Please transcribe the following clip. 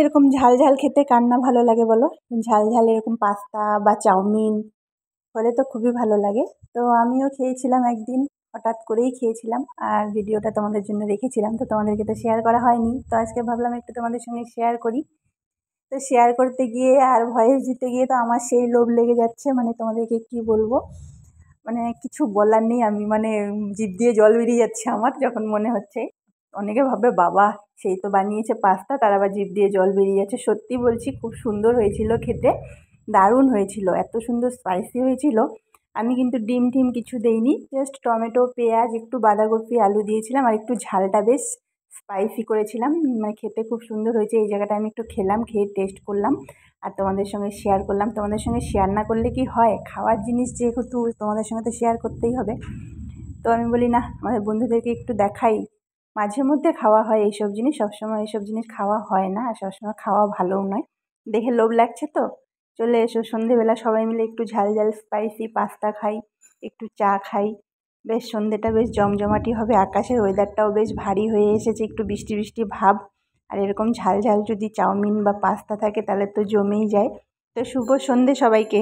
এরকম ঝাল ঝাল খেতে কার না ভালো লাগে বলো ঝাল ঝাল এরকম পাস্তা বা চাউমিন হলে তো খুবই ভালো লাগে তো আমিও খেয়েছিলাম একদিন হঠাৎ করেই খেয়েছিলাম আর ভিডিওটা তোমাদের জন্য রেখেছিলাম তো তোমাদেরকে তো শেয়ার করা হয়নি তো আজকে ভাবলাম একটু তোমাদের সঙ্গে শেয়ার করি তো শেয়ার করতে গিয়ে আর ভয়েস দিতে গিয়ে তো আমার সেই লোভ লেগে যাচ্ছে মানে তোমাদেরকে কি বলবো মানে কিছু বলার নেই আমি মানে জিভ দিয়ে জল বেরিয়ে যাচ্ছে আমার যখন মনে হচ্ছে অনেকে ভাবে বাবা সেই তো বানিয়েছে পাস্তা তার আবার জিভ দিয়ে জল বেরিয়ে যাচ্ছে সত্যি বলছি খুব সুন্দর হয়েছিল খেতে দারুণ হয়েছিল এত সুন্দর স্পাইসি হয়েছিল আমি কিন্তু ডিম টিম কিছু দেইনি জাস্ট টমেটো পেঁয়াজ একটু বাঁধাকপি আলু দিয়েছিলাম আর একটু ঝালটা বেশ স্পাইসি করেছিলাম মানে খেতে খুব সুন্দর হয়েছে এই জায়গাটা আমি একটু খেলাম খেয়ে টেস্ট করলাম আর তোমাদের সঙ্গে শেয়ার করলাম তোমাদের সঙ্গে শেয়ার না করলে কি হয় খাওয়ার জিনিস যেহেতু তোমাদের সঙ্গে তো শেয়ার করতেই হবে তো আমি বলি না আমাদের বন্ধুদেরকে একটু দেখাই মাঝে মধ্যে খাওয়া হয় এইসব জিনিস সবসময় এইসব জিনিস খাওয়া হয় না আর সবসময় খাওয়া ভালোও নয় দেখে লোভ লাগছে তো চলে এসো সন্ধেবেলা সবাই মিলে একটু ঝাল ঝাল স্পাইসি পাস্তা খাই একটু চা খাই বেশ সন্ধেটা বেশ জমজমাটি হবে আকাশের ওয়েদারটাও বেশ ভারী হয়ে এসেছে একটু বৃষ্টি বৃষ্টি ভাব আর এরকম ঝাল ঝাল যদি চাউমিন বা পাস্তা থাকে তাহলে তো জমেই যায় তো শুভ সন্ধে সবাইকে